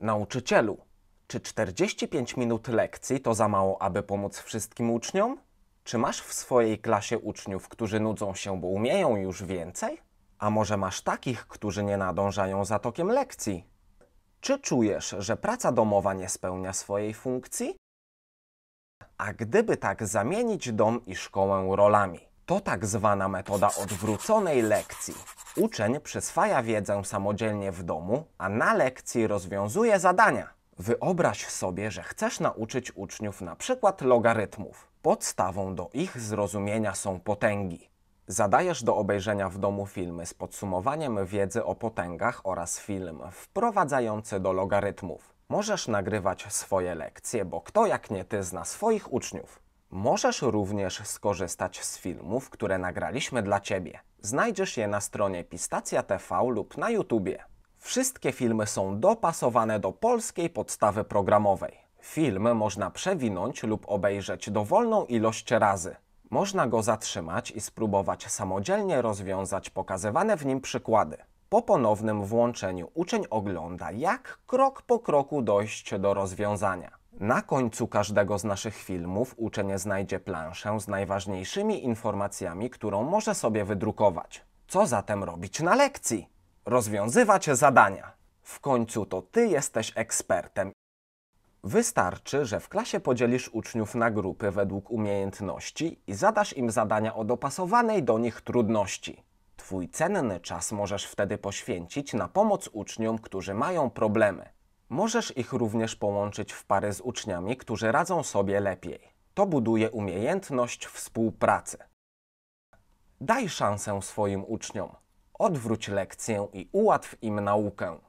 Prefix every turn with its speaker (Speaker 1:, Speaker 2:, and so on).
Speaker 1: Nauczycielu, czy 45 minut lekcji to za mało, aby pomóc wszystkim uczniom? Czy masz w swojej klasie uczniów, którzy nudzą się, bo umieją już więcej? A może masz takich, którzy nie nadążają za tokiem lekcji? Czy czujesz, że praca domowa nie spełnia swojej funkcji? A gdyby tak zamienić dom i szkołę rolami? To tak zwana metoda odwróconej lekcji. Uczeń przyswaja wiedzę samodzielnie w domu, a na lekcji rozwiązuje zadania. Wyobraź sobie, że chcesz nauczyć uczniów na przykład logarytmów. Podstawą do ich zrozumienia są potęgi. Zadajesz do obejrzenia w domu filmy z podsumowaniem wiedzy o potęgach oraz film wprowadzający do logarytmów. Możesz nagrywać swoje lekcje, bo kto jak nie ty zna swoich uczniów. Możesz również skorzystać z filmów, które nagraliśmy dla Ciebie. Znajdziesz je na stronie Pistacja TV lub na YouTubie. Wszystkie filmy są dopasowane do polskiej podstawy programowej. Film można przewinąć lub obejrzeć dowolną ilość razy. Można go zatrzymać i spróbować samodzielnie rozwiązać pokazywane w nim przykłady. Po ponownym włączeniu uczeń ogląda, jak krok po kroku dojść do rozwiązania. Na końcu każdego z naszych filmów uczeń znajdzie planszę z najważniejszymi informacjami, którą może sobie wydrukować. Co zatem robić na lekcji? Rozwiązywać zadania. W końcu to ty jesteś ekspertem. Wystarczy, że w klasie podzielisz uczniów na grupy według umiejętności i zadasz im zadania o dopasowanej do nich trudności. Twój cenny czas możesz wtedy poświęcić na pomoc uczniom, którzy mają problemy. Możesz ich również połączyć w pary z uczniami, którzy radzą sobie lepiej. To buduje umiejętność współpracy. Daj szansę swoim uczniom. Odwróć lekcję i ułatw im naukę.